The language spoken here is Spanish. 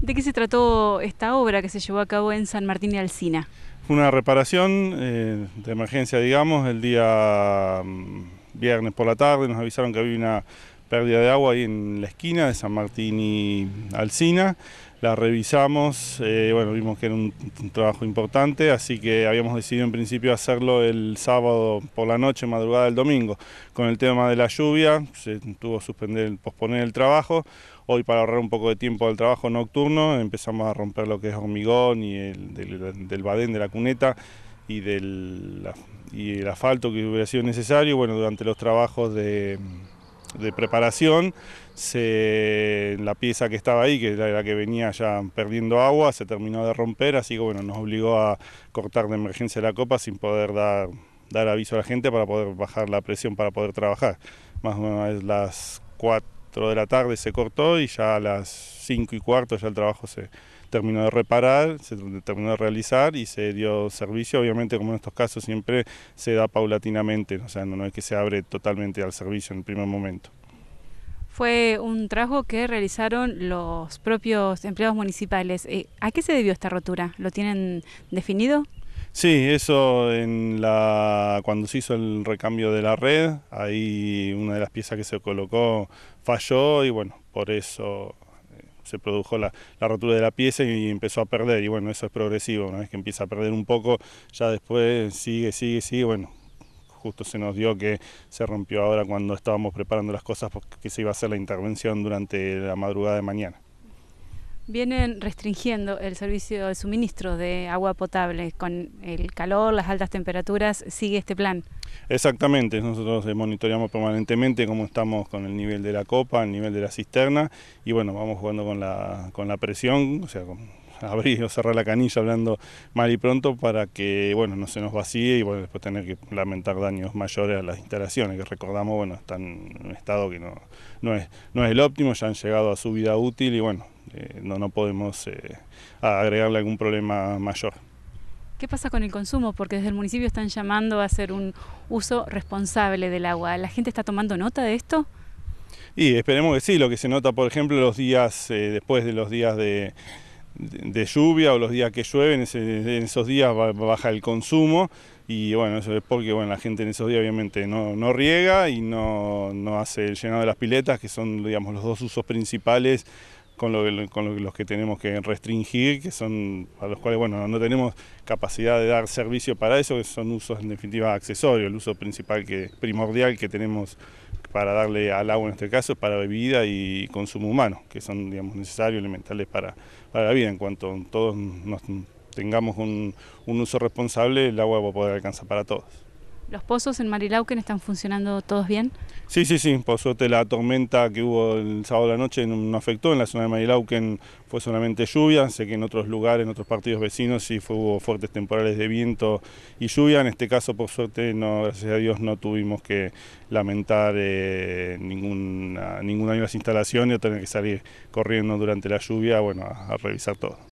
¿De qué se trató esta obra que se llevó a cabo en San Martín y Alcina? Fue una reparación eh, de emergencia, digamos, el día mm, viernes por la tarde nos avisaron que había una pérdida de agua ahí en la esquina de San Martín y Alcina. La revisamos, eh, bueno, vimos que era un, trabajo importante, así que habíamos decidido en principio hacerlo el sábado por la noche, madrugada del domingo. Con el tema de la lluvia, se tuvo que suspender, posponer el trabajo. Hoy para ahorrar un poco de tiempo al trabajo nocturno empezamos a romper lo que es hormigón y el del badén de la cuneta y del y el asfalto que hubiera sido necesario, bueno, durante los trabajos de de preparación, se, la pieza que estaba ahí, que era la que venía ya perdiendo agua, se terminó de romper, así que bueno, nos obligó a cortar de emergencia la copa sin poder dar, dar aviso a la gente para poder bajar la presión para poder trabajar. Más o menos las cuatro... 4 de la tarde se cortó y ya a las 5 y cuarto ya el trabajo se terminó de reparar, se terminó de realizar y se dio servicio. Obviamente, como en estos casos siempre se da paulatinamente, o sea, no, es que se abre totalmente al servicio en el primer momento. Fue un trabajo que realizaron los propios empleados municipales. Eh, ¿A qué se debió esta rotura? ¿Lo tienen definido? Sí, eso en cuando se hizo el recambio de la red, ahí una de las piezas que se colocó falló y bueno, por eso eh, se produjo la, la, rotura de la pieza y empezó a perder. Y bueno, eso es progresivo, una vez que empieza a perder un poco, ya después sigue, sigue, sigue. Bueno, justo se nos dio que se rompió ahora cuando estábamos preparando las cosas porque se iba a hacer la intervención durante la madrugada de mañana vienen restringiendo el servicio de suministro de agua potable. Con el calor, las altas temperaturas, sigue este plan. Exactamente, nosotros eh, monitoreamos permanentemente cómo estamos con el nivel de la copa, el nivel de la cisterna y bueno, vamos jugando con la, con la presión, o sea, abrir o cerrar la canilla hablando mal y pronto para que bueno no se nos vacíe y bueno después tener que lamentar daños mayores a las instalaciones que recordamos bueno están en un estado que no, no es no es el óptimo ya han llegado a su vida útil y bueno eh, no, podemos eh, agregarle algún problema mayor. ¿Qué pasa con el consumo? Porque desde el municipio están llamando a hacer un uso responsable del agua. ¿La gente está tomando nota de esto? Y esperemos que sí, lo que se nota, por ejemplo, los días eh, después de los días de, lluvia o los días que llueven, en esos días baja el consumo y bueno, eso es porque bueno, la gente en esos días obviamente no, riega y no, hace el llenado de las piletas, que son digamos, los dos usos principales con, los que tenemos que restringir, que son a los cuales bueno no tenemos capacidad de dar servicio para eso, que son usos en definitiva accesorios. El uso principal que primordial que tenemos para darle al agua en este caso para bebida y consumo humano, que son digamos necesarios, elementales para, la vida. En cuanto todos nos tengamos un uso responsable, el agua va a poder alcanzar para todos. ¿Los pozos en Marilauquen están funcionando todos bien? Sí, sí, sí. Por suerte la tormenta que hubo el sábado de la noche no afectó. En la zona de Marilauken. fue solamente lluvia. Sé que en otros lugares, en otros partidos vecinos, sí fue, hubo fuertes temporales de viento y lluvia. En este caso, por suerte, no, gracias a Dios, no tuvimos que lamentar eh, ninguna, ninguna de las instalaciones o tener que salir corriendo durante la lluvia bueno, a revisar todo.